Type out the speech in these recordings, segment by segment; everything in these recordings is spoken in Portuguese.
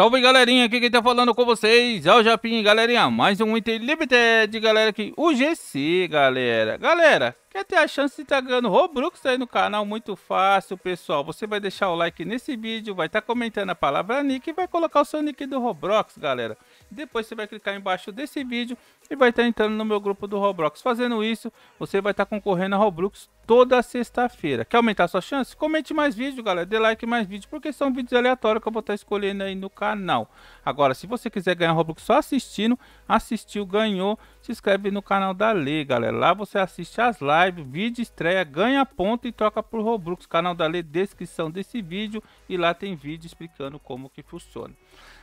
Salve galerinha, aqui quem tá falando com vocês é o Japim, galerinha, mais um Inter Limited, galera, aqui, o GC, galera. Galera, Quer ter a chance de estar tá ganhando Robux aí no canal? Muito fácil, pessoal. Você vai deixar o like nesse vídeo, vai estar tá comentando a palavra nick e vai colocar o seu nick do Roblox, galera. Depois você vai clicar embaixo desse vídeo e vai estar tá entrando no meu grupo do Roblox. Fazendo isso, você vai estar concorrendo a Robux toda sexta-feira. Quer aumentar sua chance? Comente mais vídeo, galera. Dê like mais vídeo, porque são vídeos aleatórios que eu vou estar escolhendo aí no canal. Agora, se você quiser ganhar Robux só assistindo, assistiu, ganhou se inscreve no canal da Lê, galera. Lá você assiste as lives, vídeo estreia, ganha ponto e troca por Robux. Canal da Lê, descrição desse vídeo e lá tem vídeo explicando como que funciona.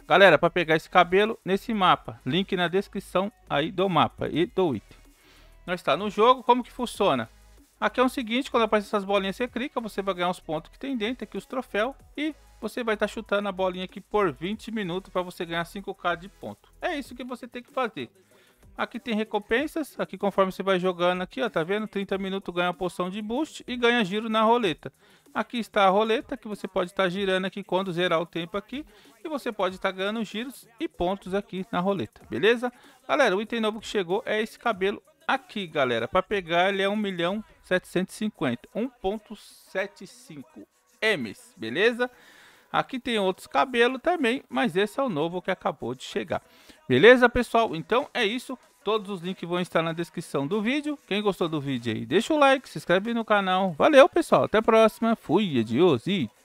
Galera, para pegar esse cabelo nesse mapa, link na descrição aí do mapa e do item. Nós está no jogo, como que funciona? Aqui é o seguinte, quando aparece essas bolinhas, você clica, você vai ganhar os pontos que tem dentro, aqui os troféus e você vai estar tá chutando a bolinha aqui por 20 minutos para você ganhar 5k de ponto. É isso que você tem que fazer. Aqui tem recompensas, aqui conforme você vai jogando aqui, ó, tá vendo? 30 minutos ganha poção de boost e ganha giro na roleta. Aqui está a roleta que você pode estar tá girando aqui quando zerar o tempo aqui. E você pode estar tá ganhando giros e pontos aqui na roleta, beleza? Galera, o item novo que chegou é esse cabelo aqui, galera. Para pegar ele é 1 milhão 750, 1.75 M's, beleza? Aqui tem outros cabelos também, mas esse é o novo que acabou de chegar. Beleza, pessoal? Então é isso. Todos os links vão estar na descrição do vídeo. Quem gostou do vídeo aí, deixa o like, se inscreve no canal. Valeu, pessoal. Até a próxima. Fui, adiós e